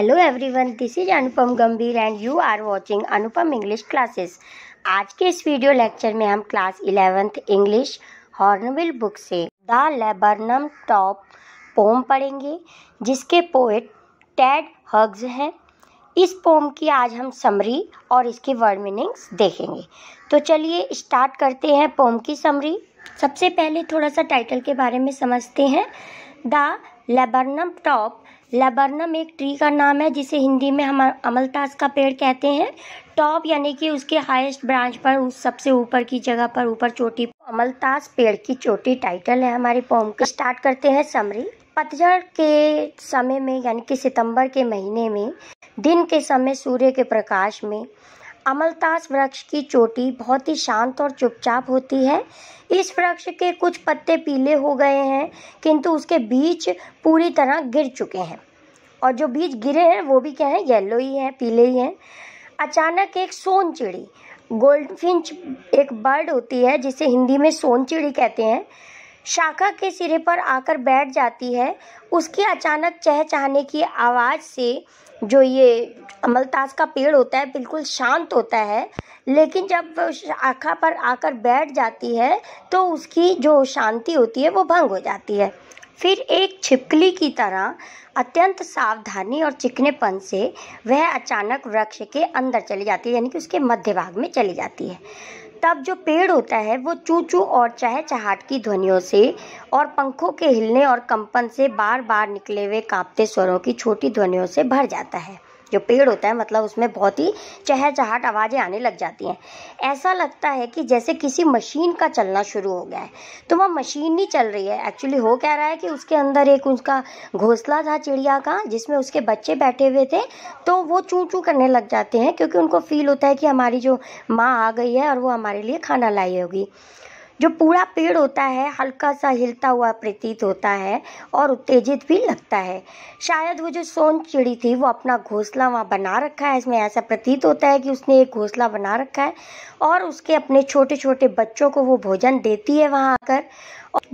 hello everyone this is Anupam Gambhir and you are watching Anupam English classes आज के इस video lecture में हम class eleventh English Hornbill book से द लेबरनम टॉप पोम पढ़ेंगे जिसके पोएट टेड हग्स हैं इस पोम की आज हम समरी और इसकी वर्ड मीनिंग्स देखेंगे तो चलिए स्टार्ट करते हैं पोम की समरी सबसे पहले थोड़ा सा टाइटल के बारे में समझते हैं द लेबरनम टॉप लेबरनम एक ट्री का नाम है जिसे हिंदी में हम अमलतास का पेड़ कहते हैं टॉप यानी कि उसके हाईएस्ट ब्रांच पर उस सबसे ऊपर की जगह पर ऊपर चोटी अमलतास पेड़ की चोटी टाइटल है हमारी पोम का स्टार्ट करते हैं समरी पतझड़ के समय में यानी कि सितंबर के महीने में दिन के समय सूर्य के प्रकाश में अमलतास वृक्ष की चोटी बहुत ही शांत और चुपचाप होती है इस वृक्ष के कुछ पत्ते पीले हो गए हैं किंतु उसके बीच पूरी तरह गिर चुके हैं और जो बीज गिरे हैं वो भी क्या है येलो ही है पीले ही हैं अचानक एक सोन चिड़ी गोल्डफिंच एक बर्ड होती है जिसे हिंदी में सोन चिड़ी कहते हैं शाखा के सिरे पर आकर बैठ जाती है उसकी अचानक चहचहाने की आवाज़ से जो ये अमलतास का पेड़ होता है बिल्कुल शांत होता है लेकिन जब वो शाखा पर आकर बैठ जाती है तो उसकी जो शांति होती है वो भंग हो जाती है फिर एक छिपकली की तरह अत्यंत सावधानी और चिकनेपन से वह अचानक वृक्ष के अंदर चली जाती है यानी कि उसके मध्य भाग में चली जाती है तब जो पेड़ होता है वो चू चू और चह चहाट की ध्वनियों से और पंखों के हिलने और कंपन से बार बार निकले हुए कांपते स्वरों की छोटी ध्वनियों से भर जाता है जो पेड़ होता है मतलब उसमें बहुत ही चहचहाट आवाज़ें आने लग जाती हैं ऐसा लगता है कि जैसे किसी मशीन का चलना शुरू हो गया है तो वह मशीन नहीं चल रही है एक्चुअली हो कह रहा है कि उसके अंदर एक उसका घोंसला था चिड़िया का जिसमें उसके बच्चे बैठे हुए थे तो वो चूँ चूँ करने लग जाते हैं क्योंकि उनको फील होता है कि हमारी जो माँ आ गई है और वो हमारे लिए खाना लाई होगी जो पूरा पेड़ होता है हल्का सा हिलता हुआ प्रतीत होता है और उत्तेजित भी लगता है शायद वो जो सोन चिड़ी थी वो अपना घोंसला वहाँ बना रखा है इसमें ऐसा प्रतीत होता है कि उसने एक घोंसला बना रखा है और उसके अपने छोटे छोटे बच्चों को वो भोजन देती है वहाँ आकर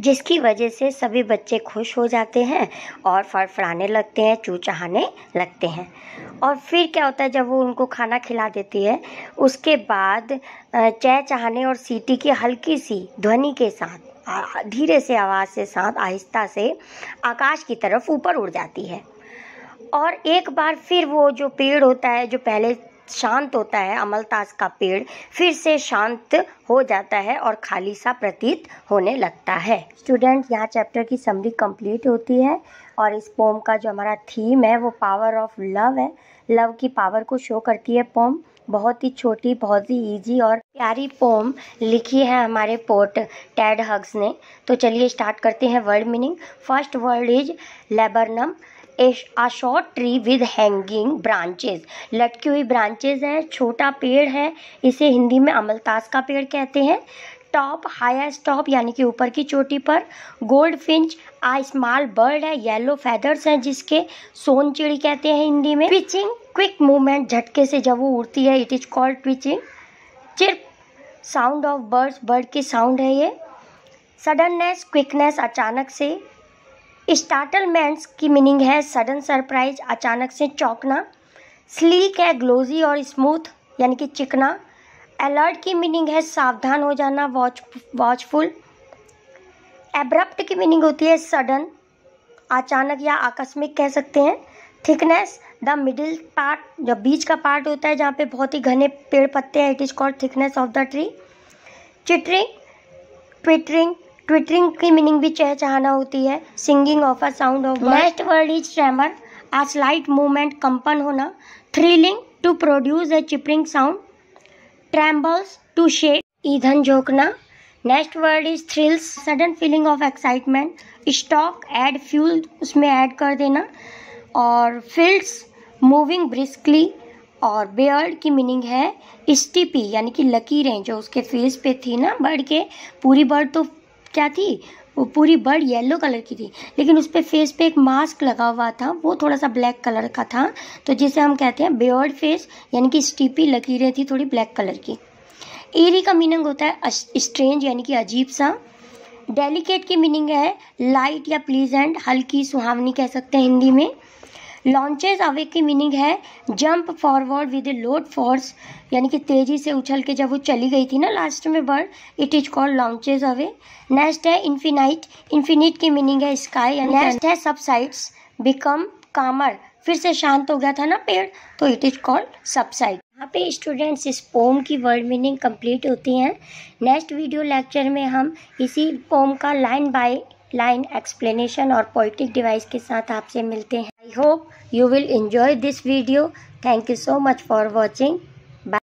जिसकी वजह से सभी बच्चे खुश हो जाते हैं और फड़फड़ाने लगते हैं चूचहाने लगते हैं और फिर क्या होता है जब वो उनको खाना खिला देती है उसके बाद चह चहाने और सीटी की हल्की सी ध्वनि के साथ धीरे से आवाज़ से साथ आहिस्ता से आकाश की तरफ ऊपर उड़ जाती है और एक बार फिर वो जो पेड़ होता है जो पहले शांत होता है अमलतास का पेड़ फिर से शांत हो जाता है और खाली सा प्रतीत होने लगता है स्टूडेंट यहाँ चैप्टर की समरी कंप्लीट होती है और इस पोम का जो हमारा थीम है वो पावर ऑफ लव है लव की पावर को शो करती है पोम बहुत ही छोटी बहुत ही इजी और प्यारी पोम लिखी है हमारे पोर्ट टैड हग्स ने तो चलिए स्टार्ट करते हैं word meaning first word is laburnum a short tree with hanging hanging लटकी हुई ब्रांचेज हैं छोटा पेड़ है इसे हिंदी में अमलतास का पेड़ कहते हैं टॉप हाईएस्ट टॉप यानी कि ऊपर की चोटी पर goldfinch a small bird है येलो फैदर्स हैं जिसके सोन चिड़ी कहते हैं हिंदी में ट्विचिंग क्विक मूवमेंट झटके से जब वो उड़ती है इट इज कॉल्ड ट्विचिंग चिर साउंड ऑफ बर्ड्स बर्ड की साउंड है ये सडननेस क्विकनेस अचानक से स्टार्टलमेंट्स की मीनिंग है सडन सरप्राइज अचानक से चौंकना स्लीक है ग्लोजी और स्मूथ यानी कि चिकना अलर्ट की मीनिंग है सावधान हो जाना वॉच वॉचफुल एब्रप्ट की मीनिंग होती है सडन अचानक या आकस्मिक कह सकते हैं थिकनेस द मिडिल पार्ट जो बीच का पार्ट होता है जहाँ पे बहुत ही घने पेड़ पत्ते हैं it is called thickness of the tree chittering twittering twittering की मीनिंग भी चहचहाना होती है singing of a sound of next word is tremor a slight movement कंपन होना thrilling to produce a chirping sound trembles to shed ईंधन झोंकना next word is thrills sudden feeling of excitement stoke add fuel उसमें add कर देना और fields moving briskly और bared की मीनिंग है स्टीपी यानी कि लकीरें जो उसके फेस पे थी ना बर्ड के पूरी बर्ड तो क्या थी वो पूरी बर्ड येलो कलर की थी लेकिन उस पर फेस पे एक मास्क लगा हुआ था वो थोड़ा सा ब्लैक कलर का था तो जिसे हम कहते हैं बेयर्ड फेस यानी कि स्टीपी लकीरें थी थोड़ी ब्लैक कलर की एरी का मीनिंग होता है स्ट्रेंज यानी कि अजीब सा डेलिकेट की मीनिंग है लाइट या प्लीजेंट हल्की सुहावनी कह सकते हैं हिंदी में लॉन्चेज अवे की मीनिंग है jump forward with a load force यानी कि तेजी से उछल के जब वो चली गई थी ना लास्ट में bird it is called launches away next है इन्फिनाइट इन्फिनिट की मीनिंग है स्काई नेक्स्ट है सबसाइड्स बिकम कामर फिर से शांत हो गया था ना पेड़ तो इट इज कॉल्ड सबसाइड यहाँ पे स्टूडेंट्स इस पोम की वर्ड मीनिंग कंप्लीट होती हैं नेक्स्ट वीडियो लेक्चर में हम इसी पोम का लाइन बाय लाइन एक्सप्लेनेशन और पोइटिक डिवाइस के साथ आपसे मिलते हैं I hope you will enjoy this video thank you so much for watching